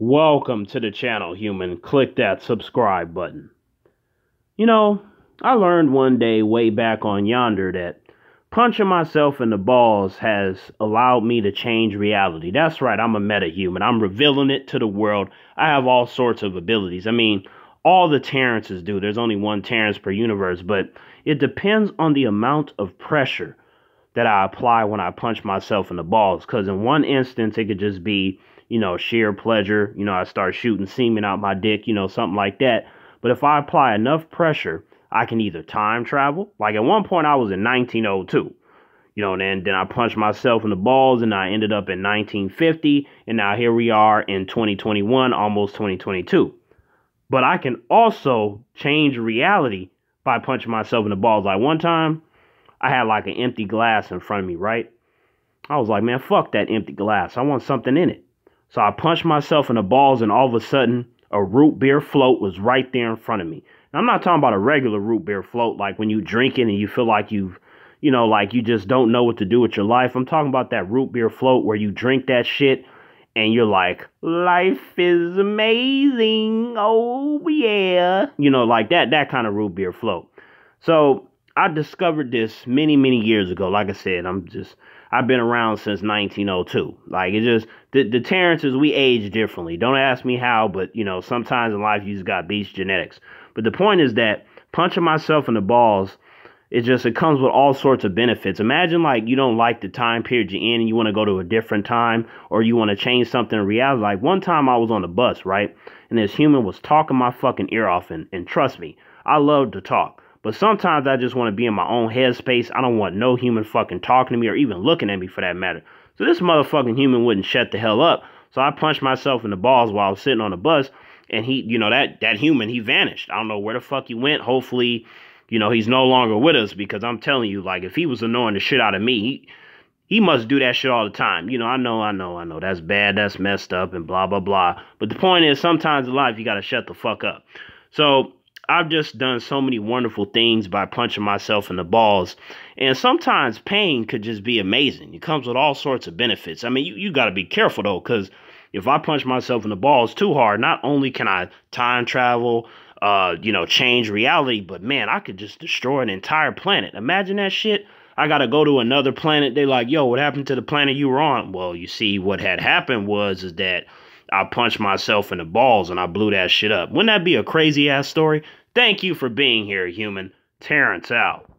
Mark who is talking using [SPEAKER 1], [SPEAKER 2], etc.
[SPEAKER 1] Welcome to the channel, human. Click that subscribe button. You know, I learned one day way back on yonder that punching myself in the balls has allowed me to change reality. That's right, I'm a meta human. I'm revealing it to the world. I have all sorts of abilities. I mean, all the Terrences do. There's only one Terrence per universe, but it depends on the amount of pressure that I apply when I punch myself in the balls. Because in one instance, it could just be you know, sheer pleasure. You know, I start shooting semen out my dick, you know, something like that. But if I apply enough pressure, I can either time travel. Like at one point, I was in 1902. You know, and then, then I punched myself in the balls and I ended up in 1950. And now here we are in 2021, almost 2022. But I can also change reality by punching myself in the balls. Like one time, I had like an empty glass in front of me, right? I was like, man, fuck that empty glass. I want something in it. So I punched myself in the balls, and all of a sudden, a root beer float was right there in front of me. Now, I'm not talking about a regular root beer float, like when you drink it and you feel like you've, you know, like you just don't know what to do with your life. I'm talking about that root beer float where you drink that shit and you're like, life is amazing. Oh, yeah. You know, like that, that kind of root beer float. So I discovered this many, many years ago. Like I said, I'm just I've been around since 1902. Like it just the the Terrences we age differently. Don't ask me how, but you know sometimes in life you just got beast genetics. But the point is that punching myself in the balls it just it comes with all sorts of benefits imagine like you don't like the time period you're in and you want to go to a different time or you want to change something in reality like one time i was on the bus right and this human was talking my fucking ear off and, and trust me i love to talk but sometimes I just want to be in my own headspace. I don't want no human fucking talking to me or even looking at me for that matter. So this motherfucking human wouldn't shut the hell up. So I punched myself in the balls while I was sitting on the bus and he, you know, that that human, he vanished. I don't know where the fuck he went. Hopefully, you know, he's no longer with us because I'm telling you, like if he was annoying the shit out of me, he he must do that shit all the time. You know, I know, I know, I know. That's bad, that's messed up, and blah, blah, blah. But the point is, sometimes in life, you got to shut the fuck up. So I've just done so many wonderful things by punching myself in the balls. And sometimes pain could just be amazing. It comes with all sorts of benefits. I mean, you, you got to be careful though, because if I punch myself in the balls too hard, not only can I time travel, uh, you know, change reality, but man, I could just destroy an entire planet. Imagine that shit. I gotta go to another planet. They like, yo, what happened to the planet you were on? Well, you see, what had happened was is that I punched myself in the balls and I blew that shit up. Wouldn't that be a crazy ass story? Thank you for being here, human. Terrence out.